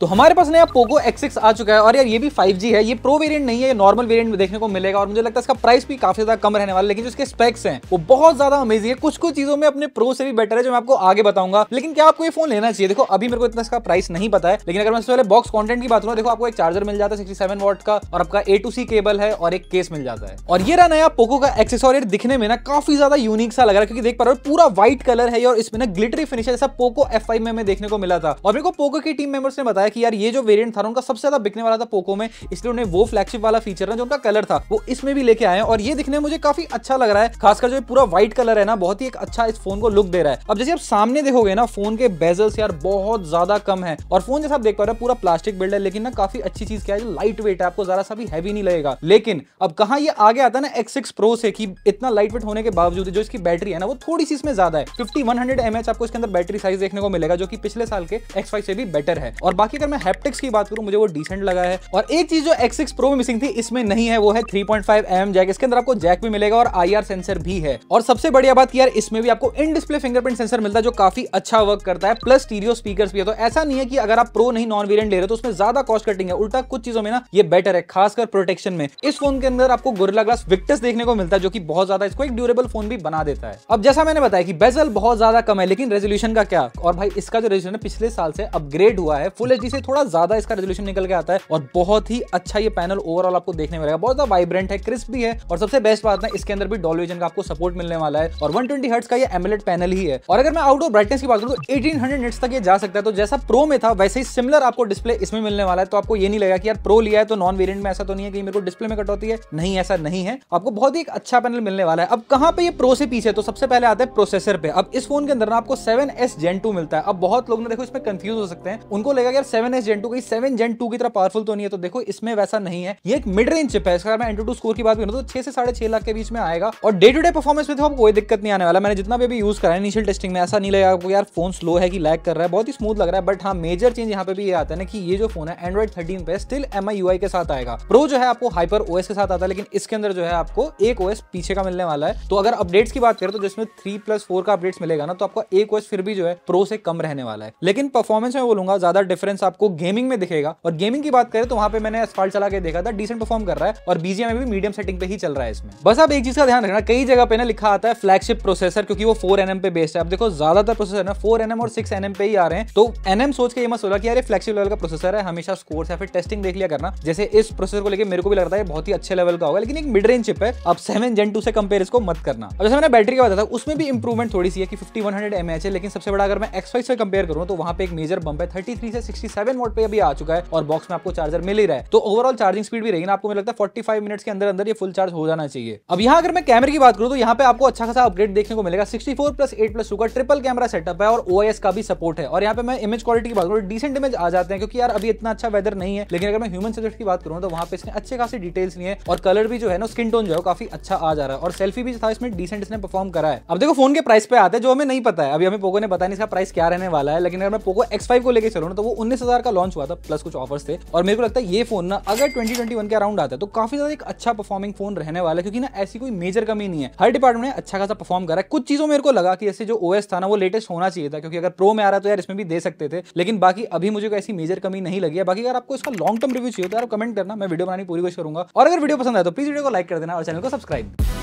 तो हमारे पास नया पोगो X6 आ चुका है और यार ये भी 5G है ये प्रो वेरिएंट नहीं है ये नॉर्मल वेरिएंट में देखने को मिलेगा और मुझे लगता है इसका प्राइस भी काफी ज्यादा कम रहने वाला लेकिन जो इसके स्पेक्स हैं वो बहुत ज्यादा अमेजिंग है कुछ कुछ चीजों में अपने प्रो से भी बेटर है जो मैं आपको आगे बताऊंगा लेकिन क्या आपको ये फोन लेना चाहिए देखो अभी मेरे को इतना इसका प्राइस नहीं पता है लेकिन अगर मैं पहले बॉक्स कॉन्टेंट की बात करूँ देखो आपको एक चार्जर मिल जाता है सिक्सटी वॉट का और आपका ए टू सी केबल है और एक केस मिल जाता है और ये रहा नया पोको का एक्सेस और दिखने में ना काफी ज्यादा यूनिक सा लग रहा है क्योंकि देख पा रहे हो पूरा व्हाइट कलर है और इसमें ना ग्लिटरी फिनिश है जैसा पोको एफ में देखने को मिला था और मेरे को पोको की टीम मेंबर्स ने बताया बताया कि यार ये जो वेरिएंट था उनका सबसे ज्यादा बिकने वाला था पोको में इसलिए उन्हें वो फ्लैगशिप वाला फीचर ना जो उनका कलर था वो इसमें भी लेके आए और ये दिखने मुझे काफी अच्छा लग रहा है खासकर जो पूरा व्हाइट कलर है ना बहुत ही एक अच्छा इस फोन को लुक दे रहा है अब जैसे आप सामने देखोगे ना फोन के बेजल्स यार बहुत ज्यादा कम है और फोन जैसे आप देख पा रहे हो पूरा प्लास्टिक बिल्ड है लेकिन ना काफी अच्छी चीज क्या है लाइट वेट है आपको जरा सा भी हैवी नहीं लगेगा लेकिन अब कहा ये आगे आता है ना एक्स सिक्स प्रो से कि इतना लाइट वेट होने के बावजूद जो इसकी बैटरी है ना वो थोड़ी सी इसमें ज्यादा है fifty one hundred M H आपको इसके अंदर बैटरी साइज देखने को मिलेगा जो कि पिछले साल के एक्स फाइव से भी बेटर है और बाकी बाकी अगर मैं हैप्टिक्स की बात करूं मुझे वो डिसेंट लगा है और एक चीज जो X6 Pro में मिसिंग थी इसमें नहीं है वो है 3.5 पॉइंट फाइव एम जैक इसके अंदर आपको जैक भी मिलेगा और आई सेंसर भी है और सबसे बढ़िया बात यार इसमें भी आपको इन डिस्प्ले फिंगरप्रिंट सेंसर मिलता है जो काफी अच्छा वर्क करता है प्लस टीरियो स्पीकर भी है तो ऐसा नहीं है कि अगर आप प्रो नहीं नॉन वेरियंट ले रहे तो उसमें ज्यादा कॉस्ट कटिंग है उल्टा कुछ चीजों में ना ये बेटर है खासकर प्रोटेक्शन में इस फोन के अंदर आपको गोरिल्ला ग्लास विक्टस देखने को मिलता है जो कि बहुत ज्यादा इसको एक ड्यूरेबल फोन भी बना देता है अब जैसा मैंने बताया कि बेजल बहुत ज्यादा कम है लेकिन रेजोल्यूशन का क्या और भाई इसका जो रेजोल्यूशन है पिछले साल से अपग्रेड हुआ है फुल एच फोर्टी से थोड़ा ज्यादा इसका रेजोल्यूशन निकल के आता है और बहुत ही अच्छा ये पैनल ओवरऑल आपको देखने मिलेगा बहुत ज्यादा वाइब्रेंट है क्रिस्प भी है और सबसे बेस्ट बात है इसके अंदर भी डॉल्विजन का आपको सपोर्ट मिलने वाला है और वन ट्वेंटी का ये एमलेट पैनल ही है और अगर मैं आउट ब्राइटनेस की बात करूँ तो एटीन हंड्रेड तक ये जा सकता है तो जैसा प्रो में था वैसे ही सिमिलर आपको डिस्प्ले इसमें मिलने वाला है तो आपको ये नहीं लगा कि यार प्रो लिया है तो नॉन वेरियंट में ऐसा तो नहीं है कि मेरे को डिस्प्ले में कटौती है नहीं ऐसा नहीं है आपको बहुत ही एक अच्छा पैनल मिलने वाला है अब कहां पे ये प्रो से पीछे तो सबसे पहले आता है प्रोसेसर पे अब इस फोन के अंदर ना आपको सेवन एस जेन टू मिलता है अब बहुत लोग ना देखो इसमें कंफ्यूज हो सकते हैं उनको लगेगा यार सेवन एस जेन टू की सेवन जेन टू की तरह पावरफुल तो नहीं है तो देखो इसमें वैसा नहीं है ये एक मिड रेंज चिप है इसका मैं एंटू स्कोर की बात करूँ तो छह से साढ़े छह लाख के बीच में आएगा और डे टू डे परफॉर्मेंस में तो आपको कोई दिक्कत नहीं आने वाला मैंने जितना भी अभी यूज करा है इनिशियल टेस्टिंग में ऐसा नहीं लगा आपको यार फोन स्लो है कि लैक कर रहा है बहुत ही स्मूथ लग रहा है बट हाँ मेजर चेंज यहाँ पे भी ये आता है ना कि ये जो फोन है एंड्रॉइड थर्टीन पे स्टिल एम आई के साथ आएगा प्रो जो है आपको हाइपर ओएस के साथ आता है लेकिन इसके अंदर जो है आपको एक ओएस पीछे का मिलने वाला है तो अगर अपडेट्स की बात करें तो जिसमें थ्री प्लस फोर का अपडेट्स मिलेगा ना तो आपका एक ओएस फिर भी जो है प्रो से कम रहने वाला है लेकिन परफॉर्मेंस में बोलूंगा ज्यादा डिफरेंस आपको गेमिंग में दिखेगा और गेमिंग की बात करें तो वहां पे मैंने एसफाल्ट चला के देखा था डिसेंट परफॉर्म कर रहा है और बीजीएम भी मीडियम सेटिंग पे ही चल रहा है इसमें बस आप एक चीज का ध्यान रखना कई जगह पे ना लिखा आता है फ्लैगशिप प्रोसेसर क्योंकि वो फोर एनएम पे बेस्ड है आप देखो ज्यादातर प्रोसेसर ना फोर एनएम और सिक्स एनएम पे ही आ रहे हैं तो एनएम सोच के ये मत सोचा कि यार फ्लैगशिप लेवल का प्रोसेसर है हमेशा स्कोर या फिर टेस्टिंग देख लिया करना जैसे इस प्रोसेसर को लेकर मेरे को भी लगता है बहुत ही अच्छे लेवल का होगा लेकिन एक मिड रेंज चिप है अब सेवन जेन टू से कंपेयर इसको मत करना और जैसे मैंने बैटरी का बताया उसमें भी इंप्रूवमेंट थोड़ी सी है कि फिफ्टी वन हंड्रेड है लेकिन सबसे बड़ा अगर मैं एक्स फाइव से कंपेयर करूँ तो वहां पे एक मेजर बम्प है थर्टी थ्री से सिक्सटी सेवन वोट पर अभी आ चुका है और बॉक्स में आपको चार्जर मिल ही रहा है तो ओवरऑल चार्जिंग स्पीड भी रहेगी ना आपको मुझे लगता है फोर्टी फाइव मिनट्स के अंदर अंदर ये फुल चार्ज हो जाना चाहिए अब यहाँ अगर मैं कैमरे की बात करूँ तो यहाँ पे आपको अच्छा खासा अपडेट देखने को मिलेगा sixty four plus eight plus का ट्रिपल कैमरा सेटअप है और ओ का भी सपोर्ट है और यहाँ पे मैं इमेज क्वालिटी की बात करूँ डिसेंट इमेज आ जाते हैं क्योंकि यार अभी इतना अच्छा वेदर नहीं है लेकिन अगर मैं ह्यूमन सब्जेक्ट की बात करूँ तो वहाँ पे इसने अच्छे खासी डिटेल्स नहीं है और कलर भी जो है ना स्किन टोन जो है काफी अच्छा आ जा रहा है और सेल्फी भी था इसमें डिसेंट इसने परफॉर्म करा है अब देखो फोन के प्राइस पे आते हैं जो हमें नहीं पता है अभी हमें पोको ने बताया नहीं इसका प्राइस क्या रहने वाला है लेकिन अगर मैं पोको एक्स को लेकर चलूँ तो वो उन्नीस हजार का लॉन्च हुआ था प्लस कुछ ऑफर्स थे और मेरे को लगता है ये फोन ना अगर 2021 के अराउंड आता है तो काफी ज्यादा एक अच्छा परफॉर्मिंग फोन रहने वाला है क्योंकि ना ऐसी कोई मेजर कमी नहीं है हर डिपार्टमेंट ने अच्छा खासा परफॉर्म करा है कुछ चीजों मेरे को लगा कि ऐसे जो ओएस था ना वो लेटेस्ट होना चाहिए था क्योंकि अगर प्रो में आ रहा है तो यार इसमें भी दे सकते थे लेकिन बाकी अभी मुझे ऐसी मेजर कमी नहीं लगी है बाकी अगर आपको इसका लॉन्ग टर्म रिव्यू चाहिए तो यार कमेंट करना मैं वीडियो बनाने की पूरी कोशिश करूंगा और अगर वीडियो पसंद आए तो प्लीज वीडियो को लाइक कर देना और चैनल को सब्सक्राइब